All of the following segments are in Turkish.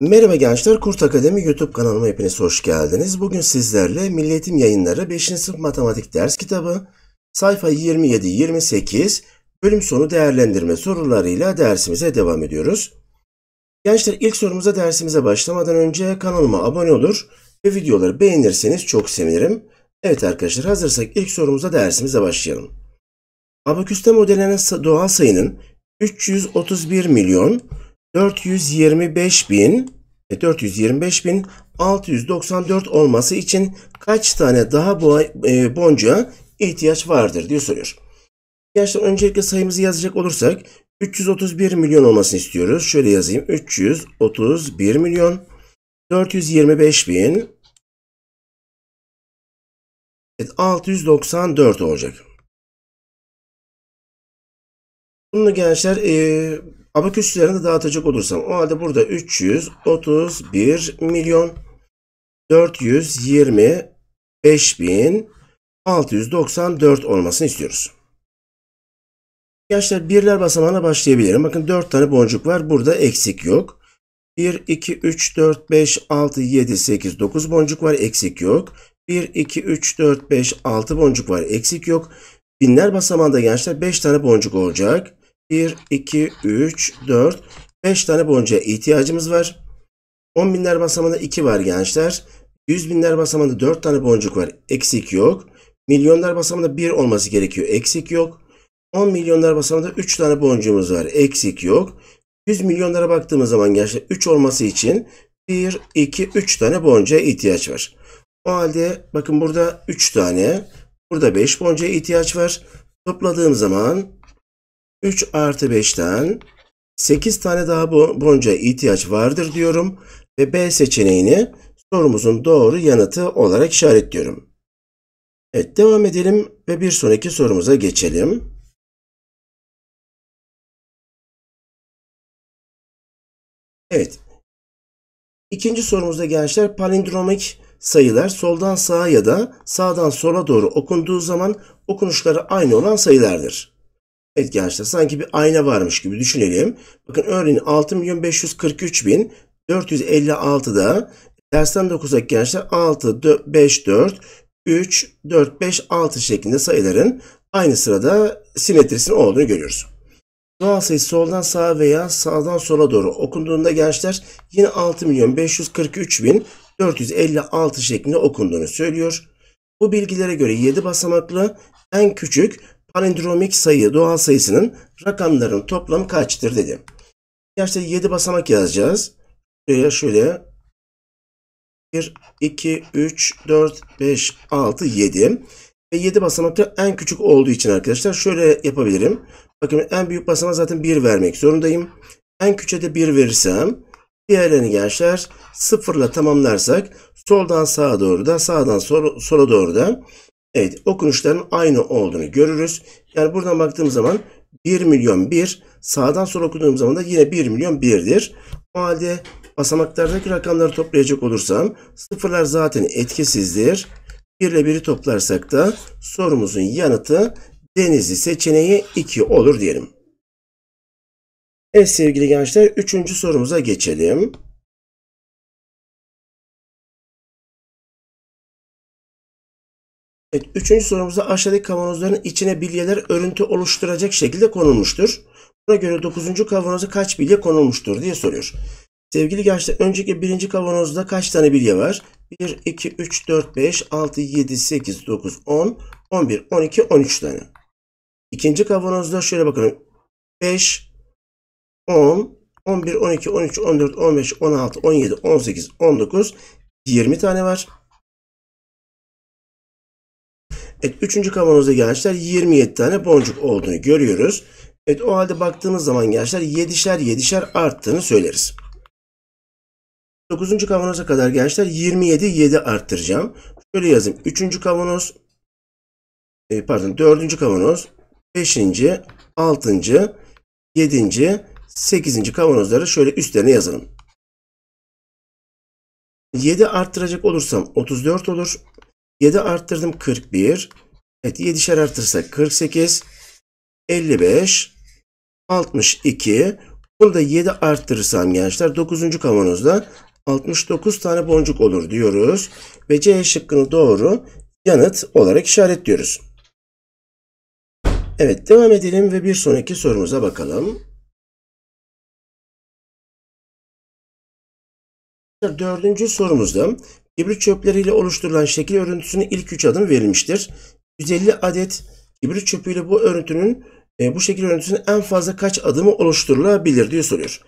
Merhaba gençler, Kurt Akademi YouTube kanalıma hepiniz hoş geldiniz. Bugün sizlerle Milliyetim Yayınları 5. Sınıf Matematik Ders Kitabı sayfa 27-28 bölüm sonu değerlendirme sorularıyla dersimize devam ediyoruz. Gençler ilk sorumuza dersimize başlamadan önce kanalıma abone olur ve videoları beğenirseniz çok sevinirim. Evet arkadaşlar hazırsak ilk sorumuza dersimize başlayalım. Abaküste modellenen doğal sayının 331 milyon 425 bin 425 e, bin 694 olması için kaç tane daha e, boncuğa ihtiyaç vardır diye soruyor. Arkadaşlar öncelikle sayımızı yazacak olursak 331 milyon olmasını istiyoruz. Şöyle yazayım 331 milyon 425 bin Evet, 694 olacak. Bunu gençler e, abaküs üzerinde dağıtacak olursam o halde burada 331 milyon 425 bin 694 olmasını istiyoruz. Gençler birler basamağına başlayabilirim. Bakın 4 tane boncuk var. Burada eksik yok. 1, 2, 3, 4, 5, 6, 7, 8, 9 boncuk var. Eksik yok. 1, 2, 3, 4, 5, 6 boncuk var. Eksik yok. Binler basamağında gençler 5 tane boncuk olacak. 1, 2, 3, 4, 5 tane boncuğa ihtiyacımız var. 10 binler basamağında 2 var gençler. 100 binler basamağında 4 tane boncuk var. Eksik yok. Milyonlar basamağında 1 olması gerekiyor. Eksik yok. 10 milyonlar basamağında 3 tane boncuğumuz var. Eksik yok. 100 milyonlara baktığımız zaman gençler 3 olması için 1, 2, 3 tane boncuğa ihtiyaç var. O halde bakın burada 3 tane, burada 5 boncuğa ihtiyaç var. Topladığım zaman 3 artı 5'ten 8 tane daha boncuğa ihtiyaç vardır diyorum. Ve B seçeneğini sorumuzun doğru yanıtı olarak işaretliyorum. Evet devam edelim ve bir sonraki sorumuza geçelim. Evet. İkinci sorumuzda gençler palindromik sayılar soldan sağa ya da sağdan sola doğru okunduğu zaman okunuşları aynı olan sayılardır. Evet gençler sanki bir ayna varmış gibi düşünelim. Bakın örneğin 6 milyon 543 bin 456'da dersten 9'daki gençler 6, 5, 4, 3, 4, 5, 6 şeklinde sayıların aynı sırada simetrisinin olduğunu görüyoruz. Doğal sayısı soldan sağa veya sağdan sola doğru okunduğunda gençler yine 6 milyon 543 bin 456 şeklinde okunduğunu söylüyor. Bu bilgilere göre 7 basamaklı en küçük palindromik sayı doğal sayısının rakamların toplamı kaçtır dedi. Gerçi 7 basamak yazacağız. Şuraya şöyle 1, 2, 3, 4, 5, 6, 7. Ve 7 basamakta en küçük olduğu için arkadaşlar şöyle yapabilirim. Bakın en büyük basamağa zaten 1 vermek zorundayım. En küçüğe de 1 verirsem Diğerlerini gençler sıfırla tamamlarsak soldan sağa doğru da sağdan sola, sola doğru da evet okunuşların aynı olduğunu görürüz. Yani buradan baktığım zaman 1 milyon 1 sağdan sola okuduğum zaman da yine 1 milyon 1'dir. O halde basamaklardaki rakamları toplayacak olursam sıfırlar zaten etkisizdir. 1 ile 1'i toplarsak da sorumuzun yanıtı Denizli seçeneği 2 olur diyelim. Evet sevgili gençler üçüncü sorumuza geçelim. Evet, üçüncü sorumuzda aşağıdaki kavanozların içine bilyeler örüntü oluşturacak şekilde konulmuştur. Buna göre dokuzuncu kavanoza kaç bilye konulmuştur diye soruyor. Sevgili gençler önceki birinci kavanozda kaç tane bilye var? 1, 2, 3, 4, 5, 6, 7, 8, 9, 10, 11, 12, 13 tane. İkinci kavanozda şöyle bakalım. 5, 10, 11, 12, 13, 14, 15, 16, 17, 18, 19, 20 tane var. Evet, üçüncü kavanozda gençler 27 tane boncuk olduğunu görüyoruz. Evet o halde baktığımız zaman gençler 7'şer 7'şer arttığını söyleriz. Dokuzuncu kavanoza kadar gençler 27 7 arttıracağım. Şöyle yazayım. Üçüncü kavanoz e, pardon dördüncü kavanoz beşinci, 6. yedinci, 8. kavanozları şöyle üstlerine yazalım. 7 arttıracak olursam 34 olur. 7 arttırdım 41. Evet 7'şer arttırsak 48. 55. 62. Bunu da 7 arttırırsam gençler 9. kavanozda 69 tane boncuk olur diyoruz. Ve C şıkkını doğru yanıt olarak işaretliyoruz. Evet devam edelim ve bir sonraki sorumuza bakalım. Dördüncü sorumuzda kibrit çöpleriyle oluşturulan şekil örüntüsünün ilk üç adım verilmiştir. 150 adet kibrit çöpüyle bu örüntünün e, bu şekil örüntüsünün en fazla kaç adımı oluşturulabilir diye soruyor.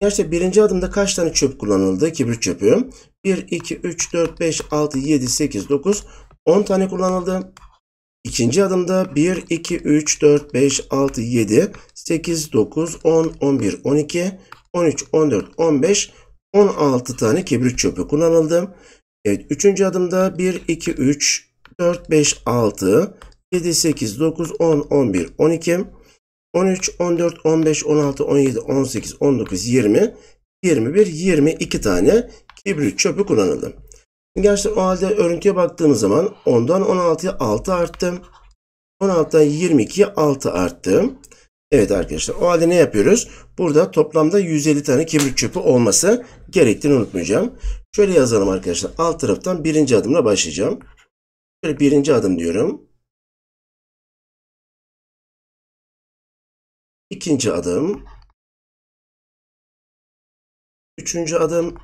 Gerçi birinci adımda kaç tane çöp kullanıldı? Kibrit çöpü. 1, 2, 3, 4, 5, 6, 7, 8, 9, 10 tane kullanıldı. İkinci adımda 1, 2, 3, 4, 5, 6, 7, 8, 9, 10, 11, 12, 13, 14, 15, 16 tane kibrit çöpü kullanıldı. Evet, üçüncü adımda 1, 2, 3, 4, 5, 6, 7, 8, 9, 10, 11, 12, 13, 14, 15, 16, 17, 18, 19, 20, 21, 22 tane kibrit çöpü kullanıldı. Gençler o halde örüntüye baktığımız zaman 10'dan 16'ya 6 arttı. 16'dan 22'ye 6 arttı. Evet arkadaşlar o halde ne yapıyoruz? Burada toplamda 150 tane kibrit çöpü olması gerektiğini unutmayacağım. Şöyle yazalım arkadaşlar. Alt taraftan birinci adımla başlayacağım. Şöyle birinci adım diyorum. İkinci adım. Üçüncü adım.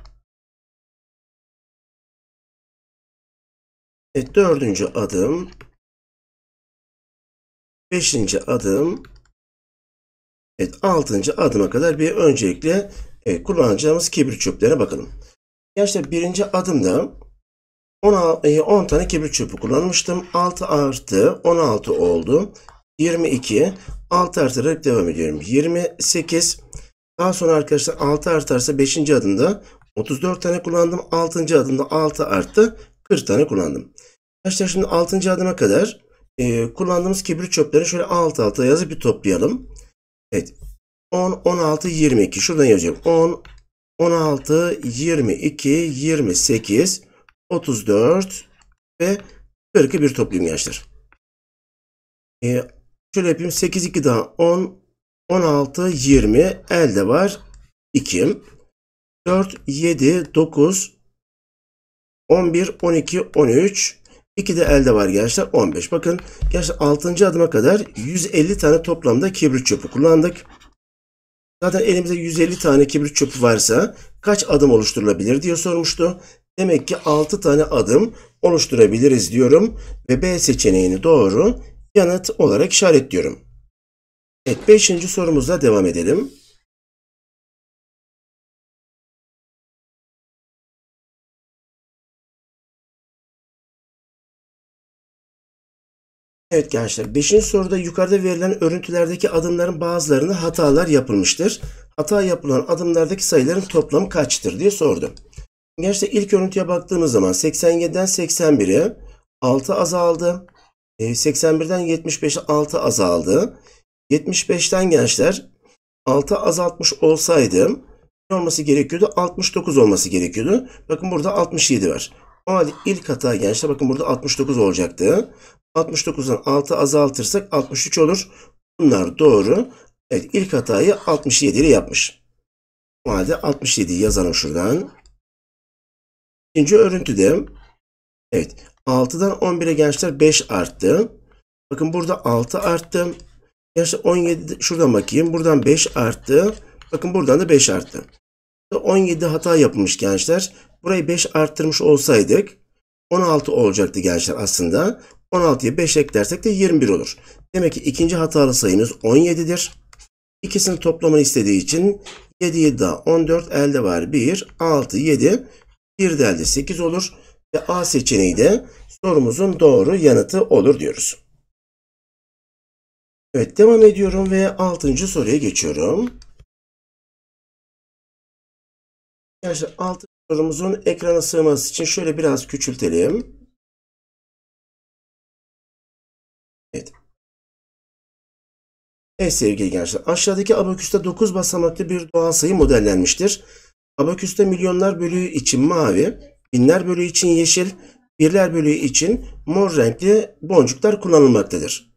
Evet, dördüncü adım. Beşinci adım. Evet altıncı adıma kadar bir öncelikle e, kullanacağımız kibrit çöplerine bakalım. Gençler birinci adımda 10, 10 e, tane kibrit çöpü kullanmıştım. 6 artı 16 oldu. 22. 6 artarak devam ediyorum. 28. Daha sonra arkadaşlar 6 artarsa 5. adımda 34 tane kullandım. 6. adımda 6 arttı. 40 tane kullandım. Arkadaşlar şimdi 6. adıma kadar e, kullandığımız kibrit çöpleri şöyle alt alta yazıp bir toplayalım. Evet. 10, 16, 22. Şuradan yazacağım. 10, 16, 22, 28, 34 ve 40'ı bir toplayayım gençler. Ee, şöyle yapayım. 8, 2 daha 10, 16, 20. Elde var 2. 4, 7, 9, 11, 12, 13, İki de elde var gençler 15. Bakın gençler 6. adıma kadar 150 tane toplamda kibrit çöpü kullandık. Zaten elimizde 150 tane kibrit çöpü varsa kaç adım oluşturulabilir diye sormuştu. Demek ki 6 tane adım oluşturabiliriz diyorum ve B seçeneğini doğru yanıt olarak işaretliyorum. Evet 5. sorumuzla devam edelim. Evet gençler 5. soruda yukarıda verilen örüntülerdeki adımların bazılarını hatalar yapılmıştır. Hata yapılan adımlardaki sayıların toplamı kaçtır diye sordu. Gençler ilk örüntüye baktığımız zaman 87'den 81'e 6 azaldı. 81'den 75'e 6 azaldı. 75'ten gençler 6 azaltmış olsaydım ne olması gerekiyordu? 69 olması gerekiyordu. Bakın burada 67 var. O halde ilk hata gençler bakın burada 69 olacaktı. 69'dan 6 azaltırsak 63 olur. Bunlar doğru. Evet ilk hatayı 67 ile yapmış. O halde 67'yi yazalım şuradan. İkinci örüntüde evet 6'dan 11'e gençler 5 arttı. Bakın burada 6 arttı. Gençler 17 şuradan bakayım. Buradan 5 arttı. Bakın buradan da 5 arttı. 17 hata yapmış gençler. Burayı 5 arttırmış olsaydık 16 olacaktı gençler aslında. 16'ya 5 eklersek de 21 olur. Demek ki ikinci hatalı sayımız 17'dir. İkisinin toplamını istediği için 7, daha 14 elde var. 1, 6, 7, 1 de elde 8 olur. Ve A seçeneği de sorumuzun doğru yanıtı olur diyoruz. Evet devam ediyorum ve 6. soruya geçiyorum. Arkadaşlar 6. sorumuzun ekrana sığması için şöyle biraz küçültelim. Evet sevgili gençler aşağıdaki abaküste 9 basamaklı bir doğal sayı modellenmiştir. Abaküste milyonlar bölüğü için mavi, binler bölüğü için yeşil, birler bölüğü için mor renkli boncuklar kullanılmaktadır.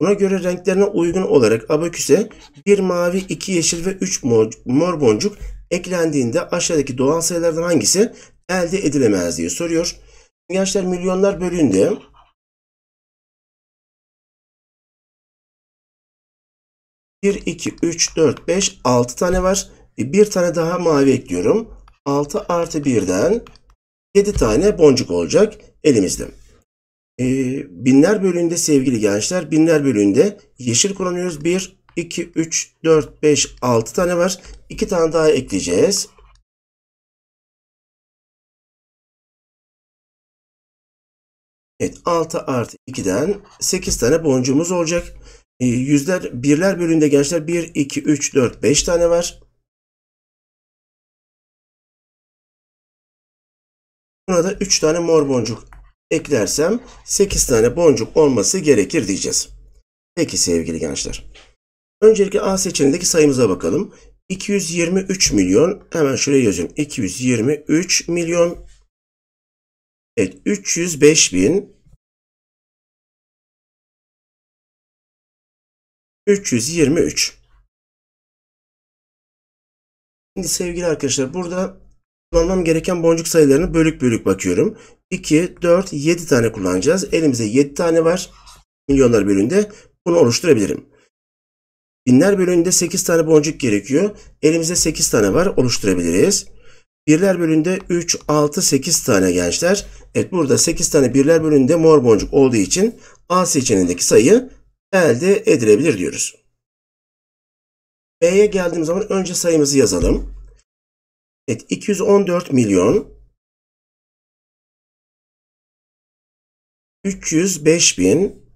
Buna göre renklerine uygun olarak abaküse bir mavi, iki yeşil ve üç mor, mor boncuk eklendiğinde aşağıdaki doğal sayılardan hangisi elde edilemez diye soruyor. Gençler milyonlar bölüğünde 1, 2, 3, 4, 5, 6 tane var. E, bir tane daha mavi ekliyorum. 6 artı 1'den 7 tane boncuk olacak elimizde. E, binler bölüğünde sevgili gençler binler bölüğünde yeşil kullanıyoruz. 1, 2, 3, 4, 5, 6 tane var. 2 tane daha ekleyeceğiz. Evet 6 artı 2'den 8 tane boncuğumuz olacak. Ee, yüzler birler bölümünde gençler 1, 2, 3, 4, 5 tane var. Buna da 3 tane mor boncuk eklersem 8 tane boncuk olması gerekir diyeceğiz. Peki sevgili gençler. Öncelikle A seçeneğindeki sayımıza bakalım. 223 milyon hemen şuraya yazıyorum. 223 milyon Evet 305 bin 323. Şimdi sevgili arkadaşlar burada kullanmam gereken boncuk sayılarını bölük bölük bakıyorum. 2, 4, 7 tane kullanacağız. Elimizde 7 tane var. Milyonlar bölümünde bunu oluşturabilirim. Binler bölümünde 8 tane boncuk gerekiyor. Elimizde 8 tane var. Oluşturabiliriz. Birler bölümünde 3, 6, 8 tane gençler. Evet burada 8 tane birler bölümünde mor boncuk olduğu için A seçeneğindeki sayı elde edilebilir diyoruz. B'ye geldiğim zaman önce sayımızı yazalım. Evet 214 milyon 305 bin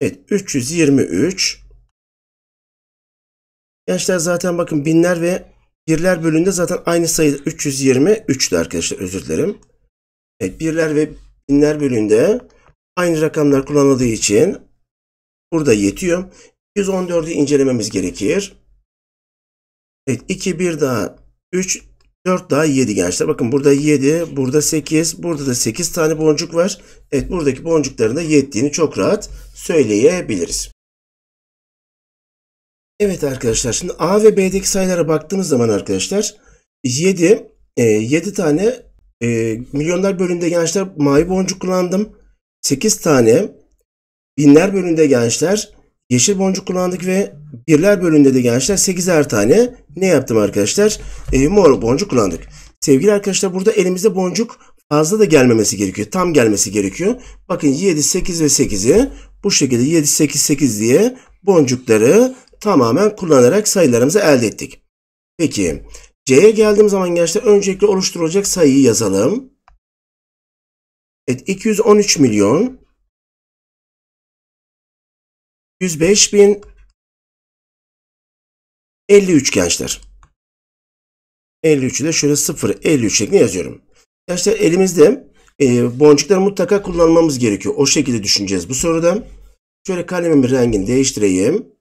Evet 323 Gençler zaten bakın binler ve birler bölümünde zaten aynı sayı 323'tü arkadaşlar özür dilerim. Evet birler ve binler bölümünde Aynı rakamlar kullanıldığı için burada yetiyor. 214'ü incelememiz gerekir. Evet 2 1 daha 3 4 daha 7 gençler. Bakın burada 7, burada 8, burada da 8 tane boncuk var. Evet buradaki boncukların da yettiğini çok rahat söyleyebiliriz. Evet arkadaşlar şimdi A ve B'deki sayılara baktığımız zaman arkadaşlar 7 7 e, tane e, milyonlar bölümünde gençler mavi boncuk kullandım. 8 tane binler bölümünde gençler yeşil boncuk kullandık ve birler bölümünde de gençler 8'er tane ne yaptım arkadaşlar? E, mor boncuk kullandık. Sevgili arkadaşlar burada elimizde boncuk fazla da gelmemesi gerekiyor. Tam gelmesi gerekiyor. Bakın 7, 8 ve 8'i bu şekilde 7, 8, 8 diye boncukları tamamen kullanarak sayılarımızı elde ettik. Peki C'ye geldiğim zaman gençler öncelikle oluşturulacak sayıyı yazalım. Evet 213 milyon 105 bin 53 gençler. 53'ü de şöyle 0 53 şeklinde yazıyorum. Gençler elimizde e, boncukları mutlaka kullanmamız gerekiyor. O şekilde düşüneceğiz bu soruda. Şöyle kalemimin rengini değiştireyim.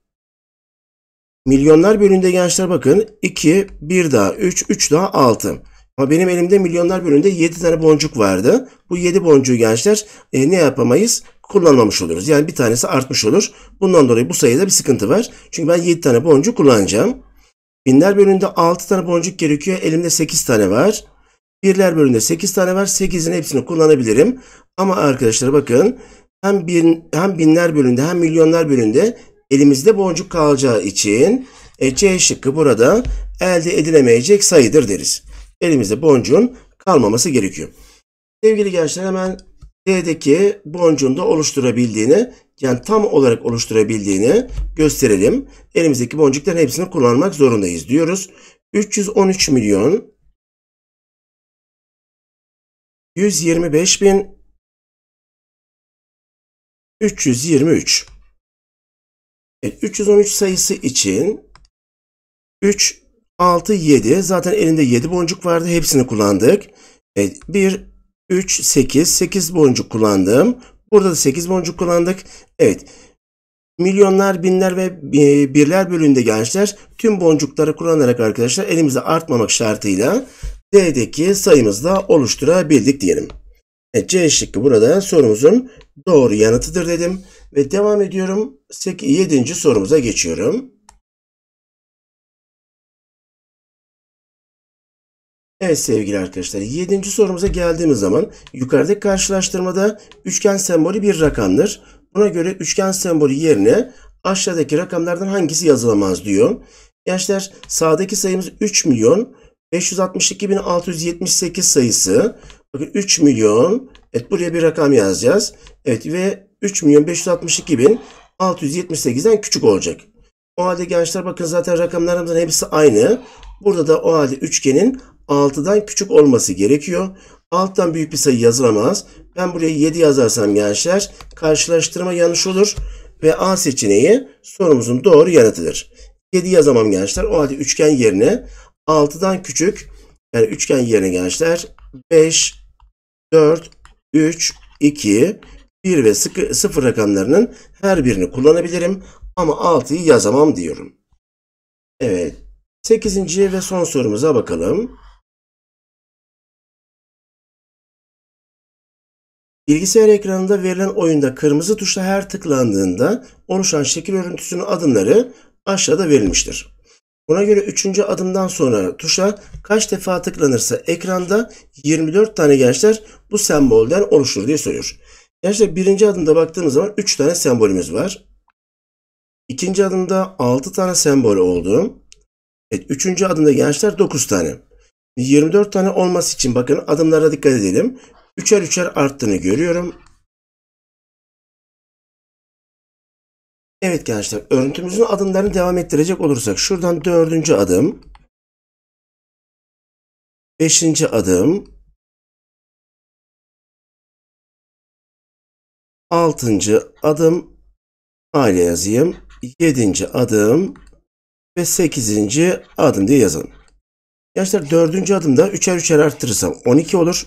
Milyonlar bölümünde gençler bakın 2, 1 daha 3, 3 daha 6. Ama benim elimde milyonlar bölümünde 7 tane boncuk vardı. Bu 7 boncuğu gençler e, ne yapamayız? Kullanmamış oluruz. Yani bir tanesi artmış olur. Bundan dolayı bu sayıda bir sıkıntı var. Çünkü ben 7 tane boncuk kullanacağım. Binler bölümünde 6 tane boncuk gerekiyor. Elimde 8 tane var. Birler bölümünde 8 tane var. 8'in hepsini kullanabilirim. Ama arkadaşlar bakın hem, bin, hem binler bölümünde hem milyonlar bölümünde elimizde boncuk kalacağı için e, C şıkkı burada elde edilemeyecek sayıdır deriz elimizde boncuğun kalmaması gerekiyor. Sevgili gençler hemen D'deki boncuğun da oluşturabildiğini yani tam olarak oluşturabildiğini gösterelim. Elimizdeki boncukların hepsini kullanmak zorundayız diyoruz. 313 milyon 125 bin 323 evet, 313 sayısı için 3 6, 7. Zaten elinde 7 boncuk vardı. Hepsini kullandık. Evet, 1, 3, 8. 8 boncuk kullandım. Burada da 8 boncuk kullandık. Evet. Milyonlar, binler ve e, birler bölüğünde gençler tüm boncukları kullanarak arkadaşlar elimizde artmamak şartıyla D'deki sayımızı da oluşturabildik diyelim. Evet, C şıkkı burada sorumuzun doğru yanıtıdır dedim. Ve devam ediyorum. 8, 7. sorumuza geçiyorum. Evet sevgili arkadaşlar 7. sorumuza geldiğimiz zaman yukarıdaki karşılaştırmada üçgen sembolü bir rakamdır. Buna göre üçgen sembolü yerine aşağıdaki rakamlardan hangisi yazılamaz diyor. Gençler sağdaki sayımız 3 milyon 562.678 sayısı. Bakın 3 milyon. Evet buraya bir rakam yazacağız. Evet ve 3 milyon 562.678'den küçük olacak. O halde gençler bakın zaten rakamlarımızın hepsi aynı. Burada da o halde üçgenin 6'dan küçük olması gerekiyor. Alttan büyük bir sayı yazılamaz. Ben buraya 7 yazarsam gençler karşılaştırma yanlış olur ve A seçeneği sorumuzun doğru yanıtıdır. 7 yazamam gençler. O halde üçgen yerine 6'dan küçük yani üçgen yerine gençler 5, 4, 3, 2, 1 ve 0 rakamlarının her birini kullanabilirim ama 6'yı yazamam diyorum. Evet. 8. ve son sorumuza bakalım. Bilgisayar ekranında verilen oyunda kırmızı tuşla her tıklandığında oluşan şekil örüntüsünün adımları aşağıda verilmiştir. Buna göre 3. adımdan sonra tuşa kaç defa tıklanırsa ekranda 24 tane gençler bu sembolden oluşur diye soruyor. Gençler birinci adımda baktığımız zaman 3 tane sembolümüz var. İkinci adımda 6 tane sembol oldu. Evet, üçüncü adımda gençler 9 tane. 24 tane olması için bakın adımlara dikkat edelim. Üçer üçer arttığını görüyorum. Evet gençler örüntümüzün adımlarını devam ettirecek olursak şuradan dördüncü adım. Beşinci adım. Altıncı adım. Aile yazayım. Yedinci adım. Ve sekizinci adım diye yazalım. Gençler dördüncü adımda üçer üçer arttırırsam 12 olur.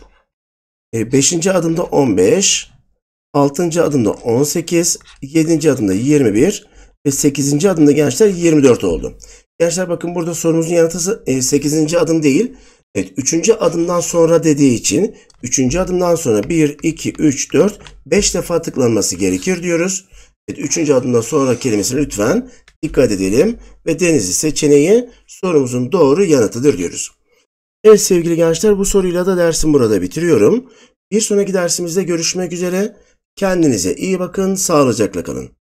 E, beşinci adımda 15, altıncı adımda 18, yedinci adımda 21 ve sekizinci adımda gençler 24 oldu. Gençler bakın burada sorumuzun yanıtı e, sekizinci adım değil. Evet üçüncü adımdan sonra dediği için üçüncü adımdan sonra 1, 2, 3, 4, 5 defa tıklanması gerekir diyoruz. Evet üçüncü adımdan sonra kelimesini lütfen dikkat edelim ve denizli seçeneği sorumuzun doğru yanıtıdır diyoruz. Evet sevgili gençler bu soruyla da dersim burada bitiriyorum. Bir sonraki dersimizde görüşmek üzere. Kendinize iyi bakın, sağlıcakla kalın.